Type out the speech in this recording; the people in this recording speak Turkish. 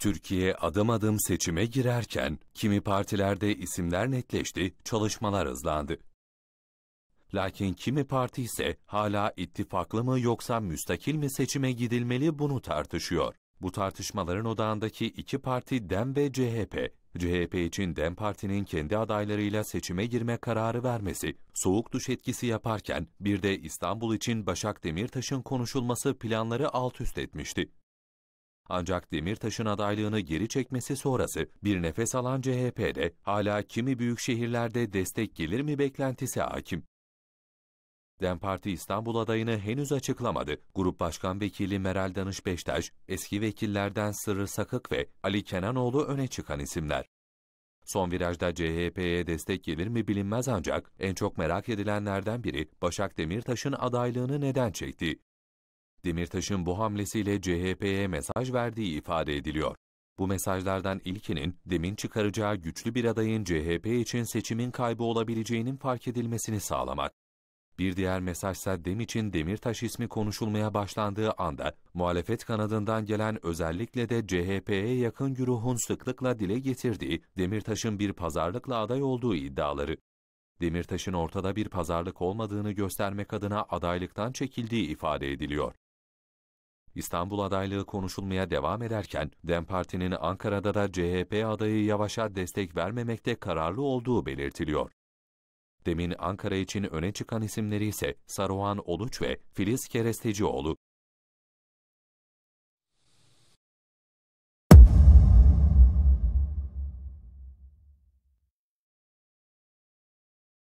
Türkiye adım adım seçime girerken kimi partilerde isimler netleşti, çalışmalar hızlandı. Lakin kimi parti ise hala ittifaklı mı yoksa müstakil mi seçime gidilmeli bunu tartışıyor. Bu tartışmaların odağındaki iki parti DEM ve CHP. CHP için DEM Parti'nin kendi adaylarıyla seçime girme kararı vermesi, soğuk duş etkisi yaparken bir de İstanbul için Başak Demirtaş'ın konuşulması planları alt üst etmişti. Ancak Demirtaş'ın adaylığını geri çekmesi sonrası bir nefes alan CHP'de hala kimi büyük şehirlerde destek gelir mi beklentisi hakim. DEM Parti İstanbul adayını henüz açıklamadı. Grup Başkan Vekili Meral Danış Beştaş, eski vekillerden Sırrı Sakık ve Ali Kenanoğlu öne çıkan isimler. Son virajda CHP'ye destek gelir mi bilinmez ancak en çok merak edilenlerden biri Başak Demirtaş'ın adaylığını neden çekti? Demirtaş'ın bu hamlesiyle CHP'ye mesaj verdiği ifade ediliyor. Bu mesajlardan ilkinin demin çıkaracağı güçlü bir adayın CHP için seçimin kaybı olabileceğinin fark edilmesini sağlamak. Bir diğer mesajsa dem için Demirtaş ismi konuşulmaya başlandığı anda muhalefet kanadından gelen özellikle de CHP'ye yakın güruhun sıklıkla dile getirdiği Demirtaş'ın bir pazarlıkla aday olduğu iddiaları. Demirtaş'ın ortada bir pazarlık olmadığını göstermek adına adaylıktan çekildiği ifade ediliyor. İstanbul adaylığı konuşulmaya devam ederken, DEM Parti'nin Ankara'da da CHP adayı Yavaş'a destek vermemekte kararlı olduğu belirtiliyor. Demin Ankara için öne çıkan isimleri ise Saruhan Oluç ve Filiz Kerestecioğlu.